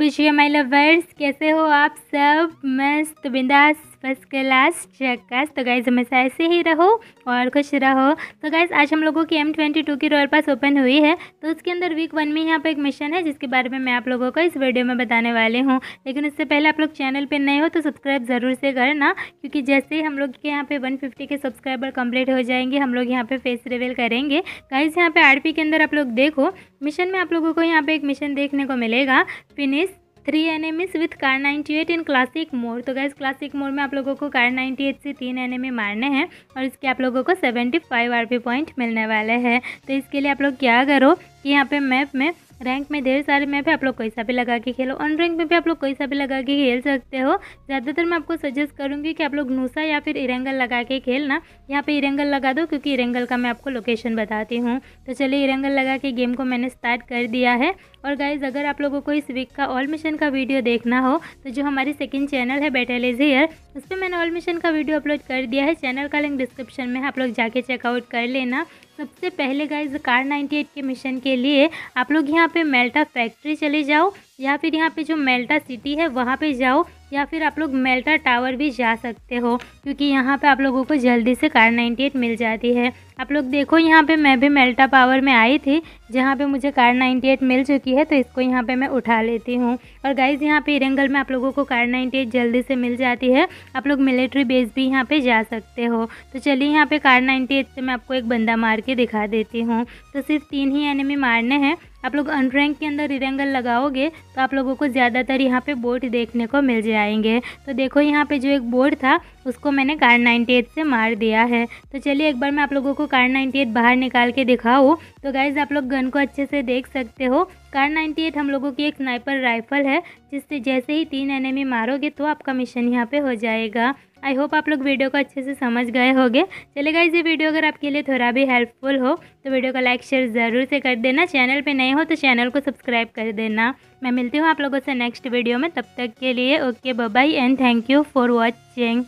hello शुभ माई lovers कैसे हो आप सब मस्त बिंदास फर्स्ट क्लास चक्कस तो गाइज हमेशा ऐसे ही रहो और खुश रहो तो गाइज आज हम लोगों की एम ट्वेंटी टू की रॉयल पास ओपन हुई है तो उसके अंदर वीक वन में यहाँ पर एक मिशन है जिसके बारे में मैं आप लोगों को इस वीडियो में बताने वाले हूँ लेकिन उससे पहले आप लोग चैनल पर नए हो तो सब्सक्राइब ज़रूर से करना क्योंकि जैसे ही हम लोग के यहाँ पे वन के सब्सक्राइबर कंप्लीट हो जाएंगे हम लोग यहाँ पे फेस रिवेल करेंगे गाइज यहाँ पे आर के अंदर आप लोग देखो मिशन में आप लोगों को यहाँ पे एक मिशन देखने को मिलेगा finish three N M S with car ninety eight in classic mode तो गैस क्लासिक मोड में आप लोगों को कार नाइन्टी एट से तीन एन एम ए मारने हैं और इसके आप लोगों को seventy five R P point मिलने वाले हैं तो इसके लिए आप लोग क्या करो कि यहाँ पे मैप में रैंक में ढेर सारे मैप है आप लोग कैसा भी लगा के खेलो ऑन रैंक में भी आप लोग कैसा भी लगा के खेल सकते हो ज़्यादातर मैं आपको सजेस्ट करूँगी कि आप लोग नूसा या फिर इरेंगल लगा के खेलना यहाँ पे इरेंगल लगा दो क्योंकि इरेंगल का मैं आपको लोकेशन बताती हूँ तो चलिए इरेंगल लगा के गेम को मैंने स्टार्ट कर दिया है और गाइज अगर आप लोगों को इस वीक का ऑल मिशन का वीडियो देखना हो तो जो हमारी सेकेंड चैनल है बैटल इज हेयर उस पर मैंने ऑल मिशन का वीडियो अपलोड कर दिया है चैनल का लिंक डिस्क्रिप्शन में आप लोग जाके चेकआउट कर लेना सबसे पहले गाइज कार 98 के मिशन के लिए आप लोग यहाँ पे मेल्टा फैक्ट्री चले जाओ या फिर यहाँ पे जो मेल्टा सिटी है वहाँ पे जाओ या फिर आप लोग मेल्टा टावर भी जा सकते हो क्योंकि यहाँ पे आप लोगों को जल्दी से कार 98 मिल जाती है आप लोग देखो यहाँ पे मैं भी मेल्टा पावर में आई थी जहाँ पे मुझे कार 98 मिल चुकी है तो इसको यहाँ पे मैं उठा लेती हूँ और गाइज यहाँ पे इरंगल में आप लोगों को कार नाइन्टी जल्दी से मिल जाती है आप लोग मिलिट्री बेस भी यहाँ पे जा सकते हो तो चलिए यहाँ पर कार नाइन्टी से मैं आपको एक बंदा मार के दिखा देती हूँ तो सिर्फ तीन ही एनिमी मारने हैं आप लोग अनरैंक के अंदर रिरेंगल लगाओगे तो आप लोगों को ज़्यादातर यहाँ पे बोर्ड देखने को मिल जाएंगे तो देखो यहाँ पे जो एक बोर्ड था उसको मैंने कार 98 से मार दिया है तो चलिए एक बार मैं आप लोगों को कार 98 बाहर निकाल के दिखाऊँ तो गाइज़ आप लोग गन को अच्छे से देख सकते हो कार 98 हम लोगों की एक स्नाइपर राइफल है जिससे जैसे ही तीन एनिमी मारोगे तो आपका मिशन यहाँ पर हो जाएगा आई होप आप लोग वीडियो को अच्छे से समझ गए होंगे चले इसे ये वीडियो अगर आपके लिए थोड़ा भी हेल्पफुल हो तो वीडियो को लाइक शेयर ज़रूर से कर देना चैनल पे नए हो तो चैनल को सब्सक्राइब कर देना मैं मिलती हूँ आप लोगों से नेक्स्ट वीडियो में तब तक के लिए okay bye and thank you for watching